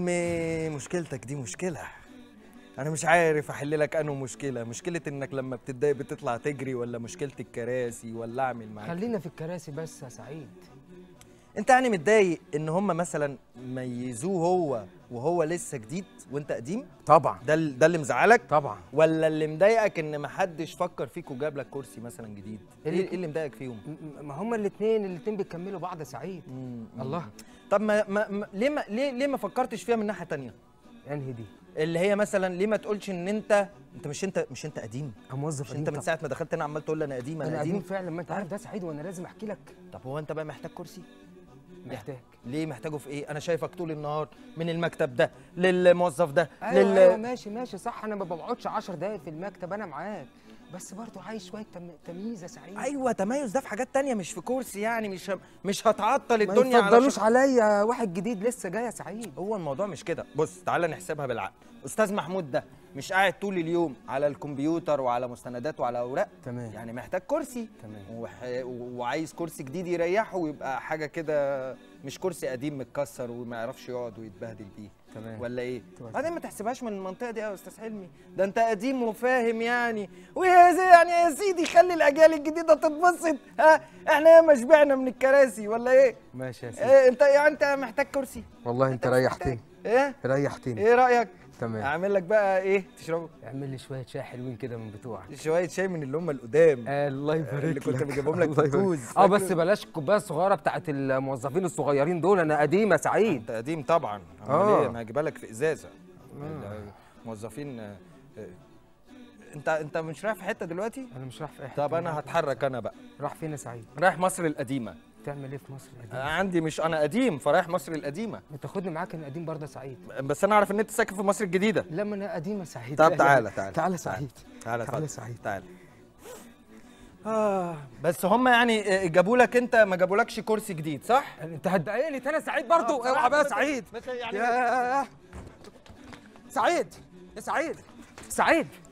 مي مشكلتك دي مشكلة أنا مش عارف أحل لك أنو مشكلة مشكلة إنك لما بتتضايق بتطلع تجري ولا مشكلة الكراسي ولا أعمل معاك خلينا في الكراسي بس يا سعيد انت يعني متضايق ان هم مثلا ميزوه هو وهو لسه جديد وانت قديم طبعا ده ده اللي مزعلك طبعا ولا اللي مضايقك ان ما حدش فكر فيك وجاب لك كرسي مثلا جديد ايه اللي, اللي إيه مضايقك فيهم ما هم الاثنين الاثنين بيكملوا بعض سعيد الله طب ما, ما ليه ما ليه ليه ما فكرتش فيها من ناحيه ثانيه انهي دي اللي هي مثلا ليه ما تقولش ان انت انت مش انت مش انت قديم موظف انت من ساعه ما دخلت هنا عمال تقول انا قديم انا, أنا قديم, قديم فعلا ما انت عارف ده سعيد وانا لازم احكي لك طب هو انت بقى محتاج كرسي بيحتاج ليه محتاجه في ايه انا شايفك طول النهار من المكتب ده للموظف ده أيوة لل... أيوة ماشي ماشي صح انا ما بقعدش 10 دقايق في المكتب انا معاك بس برضه عايز شويه تم... تمييز يا سعيد ايوه تميز ده في حاجات تانية مش في كرسي يعني مش مش هتعطل الدنيا ما تفضلوش علشان... عليا واحد جديد لسه جاي يا سعيد هو الموضوع مش كده بص تعالى نحسبها بالعقل استاذ محمود ده مش قاعد طول اليوم على الكمبيوتر وعلى مستندات وعلى اوراق تمام يعني محتاج كرسي تمام وح... وعايز كرسي جديد يريحه ويبقى حاجه كده مش كرسي قديم متكسر وما يعرفش يقعد ويتبهدل بيه تمام ولا ايه؟ بعدين ما تحسبهاش من المنطقه دي يا استاذ حلمي ده انت قديم وفاهم يعني ويا يعني يا سيدي خلي الاجيال الجديده تتبسط ها احنا ياما شبعنا من الكراسي ولا ايه؟ ماشي يا سيدي إيه انت يعني انت محتاج كرسي والله انت ريحتني ايه؟ ريحتني ايه رايك؟ تمام اعمل لك بقى ايه تشربه اعمل لي شويه شاي حلوين كده من بتوعك شويه شاي من اللي هم القدام آه الله يبارك اللي كنت بجيبهم لك كوز اه بس بلاش كوبايه صغيره بتاعت الموظفين الصغيرين دول انا قديم يا سعيد انت قديم طبعا اه إيه؟ انا هجيبها لك في ازازه آه. الموظفين آه، آه، انت انت مش رايح في حته دلوقتي انا مش رايح في حته طب انا هتحرك انا بقى رايح فين يا سعيد رايح مصر القديمه بتعمل ايه في مصر القديمه؟ عندي مش انا قديم فرايح مصر القديمه بتاخدني معاك انا قديم برضه سعيد بس انا اعرف ان انت ساكن في مصر الجديده لا ما انا قديمه سعيد طب تعالى تعالى تعالى سعيد تعالى تعالى سعيد تعالى آه بس هم يعني آه، جابوا لك انت ما جابولكش كرسي جديد صح؟ يعني انت هتضايقني تاني سعيد برضه آه، اوعى بقى سعيد يعني يا سعيد يا سعيد سعيد